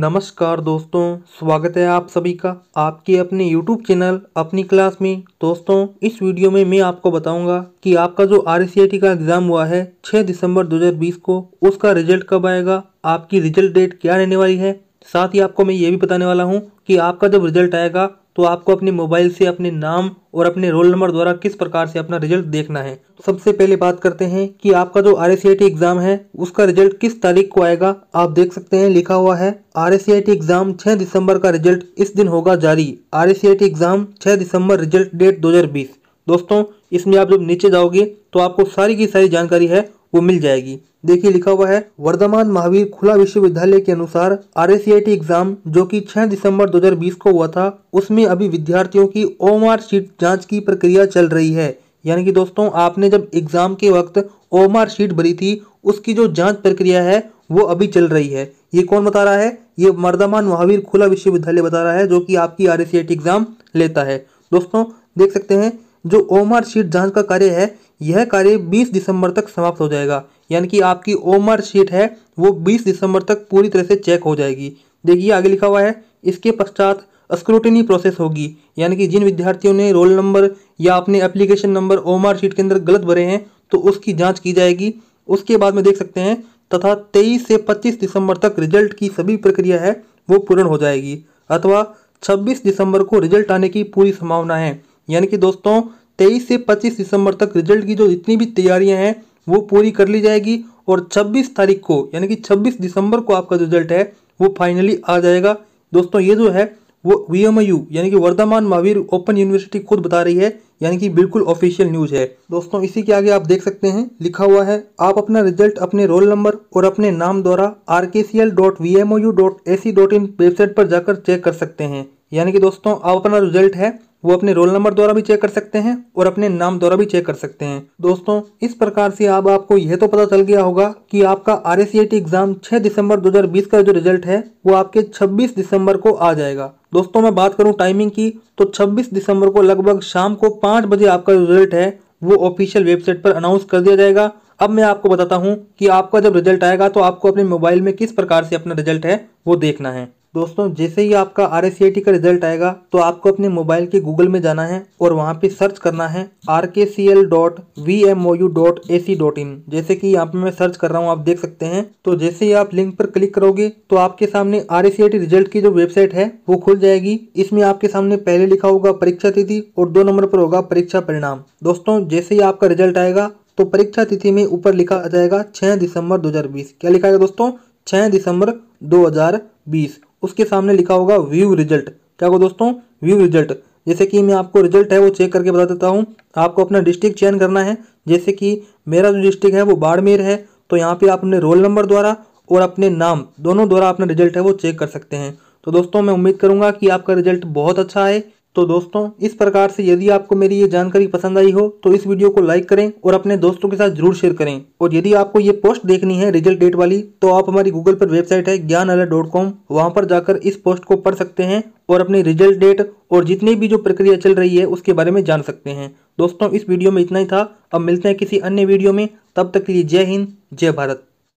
नमस्कार दोस्तों स्वागत है आप सभी का आपके अपने YouTube चैनल अपनी क्लास में दोस्तों इस वीडियो में मैं आपको बताऊंगा कि आपका जो आर का एग्ज़ाम हुआ है 6 दिसंबर 2020 को उसका रिजल्ट कब आएगा आपकी रिजल्ट डेट क्या रहने वाली है साथ ही आपको मैं ये भी बताने वाला हूँ कि आपका जब रिजल्ट आएगा तो आपको अपने मोबाइल से अपने नाम और अपने रोल नंबर द्वारा किस प्रकार से अपना रिजल्ट देखना है तो सबसे पहले बात करते हैं कि आपका जो आर एग्ज़ाम है उसका रिजल्ट किस तारीख को आएगा आप देख सकते हैं लिखा हुआ है आर एग्ज़ाम 6 दिसंबर का रिजल्ट इस दिन होगा जारी आर एग्ज़ाम 6 दिसंबर रिजल्ट डेट 2020 दोस्तों इसमें आप जब नीचे जाओगे तो आपको सारी की सारी जानकारी है वो मिल जाएगी देखिए लिखा हुआ है वर्धमान महावीर खुला विश्वविद्यालय के अनुसार आर एग्जाम e जो कि 6 दिसंबर 2020 को हुआ था उसमें अभी विद्यार्थियों की ओमार शीट जांच की प्रक्रिया चल रही है यानी कि दोस्तों आपने जब एग्जाम के वक्त ओमार शीट भरी थी उसकी जो जाँच प्रक्रिया है वो अभी चल रही है ये कौन बता रहा है ये वर्धमान महावीर खुला विश्वविद्यालय बता रहा है जो कि आपकी आर एग्जाम e लेता है दोस्तों देख सकते हैं जो ओमर शीट जांच का कार्य है यह कार्य 20 दिसंबर तक समाप्त हो जाएगा यानी कि आपकी ओमर शीट है वो 20 दिसंबर तक पूरी तरह से चेक हो जाएगी देखिए आगे लिखा हुआ है इसके पश्चात स्क्रूटनी प्रोसेस होगी यानी कि जिन विद्यार्थियों ने रोल नंबर या अपने एप्लीकेशन नंबर ओमर शीट के अंदर गलत भरे हैं तो उसकी जाँच की जाएगी उसके बाद में देख सकते हैं तथा 23 से 25 दिसंबर तक रिजल्ट की सभी प्रक्रिया है वो पूर्ण हो जाएगी अथवा 26 दिसंबर को रिजल्ट आने की पूरी संभावना है यानी कि दोस्तों तेईस से पच्चीस दिसंबर तक रिजल्ट की जो जितनी भी तैयारियां हैं वो पूरी कर ली जाएगी और छब्बीस तारीख को यानी कि छब्बीस दिसंबर को आपका रिजल्ट है वो फाइनली आ जाएगा दोस्तों ये जो है वो वी यानी कि वर्धमान महावीर ओपन यूनिवर्सिटी खुद बता रही है यानी कि बिल्कुल ऑफिशियल न्यूज़ है दोस्तों इसी के आगे आप देख सकते हैं लिखा हुआ है आप अपना रिजल्ट अपने रोल नंबर और अपने नाम द्वारा R K C L dot V M O U dot A C dot in website पर जाकर चेक कर सकते हैं यानी कि दोस्तों आप अपना रिजल्ट है वो अपने रोल नंबर द्वारा भी चेक कर सकते हैं और अपने नाम द्वारा भी चेक कर सकते हैं दोस्तों इस प्रकार से अब आपको यह तो पता चल गया होगा कि आपका आर एग्जाम 6 दिसंबर 2020 का जो रिजल्ट है वो आपके 26 दिसंबर को आ जाएगा दोस्तों मैं बात करूं टाइमिंग की तो 26 दिसंबर को लगभग शाम को पांच बजे आपका रिजल्ट है वो ऑफिशियल वेबसाइट पर अनाउंस कर दिया जाएगा अब मैं आपको बताता हूँ कि आपका जब रिजल्ट आएगा तो आपको अपने मोबाइल में किस प्रकार से अपना रिजल्ट है वो देखना है दोस्तों जैसे ही आपका आर का रिजल्ट आएगा तो आपको अपने मोबाइल के गूगल में जाना है और वहाँ पे सर्च करना है R K C L dot V M O U dot A C dot in जैसे कि यहाँ पे मैं सर्च कर रहा हूँ आप देख सकते हैं तो जैसे ही आप लिंक पर क्लिक करोगे तो आपके सामने आर रिजल्ट की जो वेबसाइट है वो खुल जाएगी इसमें आपके सामने पहले लिखा होगा परीक्षा तिथि और दो नंबर पर होगा परीक्षा परिणाम दोस्तों जैसे ही आपका रिजल्ट आएगा तो परीक्षा तिथि में ऊपर लिखा जाएगा छह दिसंबर दो क्या लिखा है दोस्तों 6 दिसंबर दो उसके सामने लिखा होगा व्यू रिजल्ट क्या होगा दोस्तों व्यू रिजल्ट जैसे कि मैं आपको रिजल्ट है वो चेक करके बता देता हूँ आपको अपना डिस्ट्रिक्ट चयन करना है जैसे कि मेरा जो डिस्ट्रिक्ट है वो बाड़मेर है तो यहाँ पे आप अपने रोल नंबर द्वारा और अपने नाम दोनों द्वारा अपना रिजल्ट है वो चेक कर सकते हैं तो दोस्तों मैं उम्मीद करूँगा कि आपका रिजल्ट बहुत अच्छा है तो दोस्तों इस प्रकार से यदि आपको मेरी ये जानकारी पसंद आई हो तो इस वीडियो को लाइक करें और अपने दोस्तों के साथ जरूर शेयर करें और यदि आपको ये पोस्ट देखनी है रिजल्ट डेट वाली तो आप हमारी गूगल पर वेबसाइट है ज्ञान अलर्ट डॉट कॉम वहाँ पर जाकर इस पोस्ट को पढ़ सकते हैं और अपने रिजल्ट डेट और जितनी भी जो प्रक्रिया चल रही है उसके बारे में जान सकते हैं दोस्तों इस वीडियो में इतना ही था अब मिलते हैं किसी अन्य वीडियो में तब तक के लिए जय हिंद जय भारत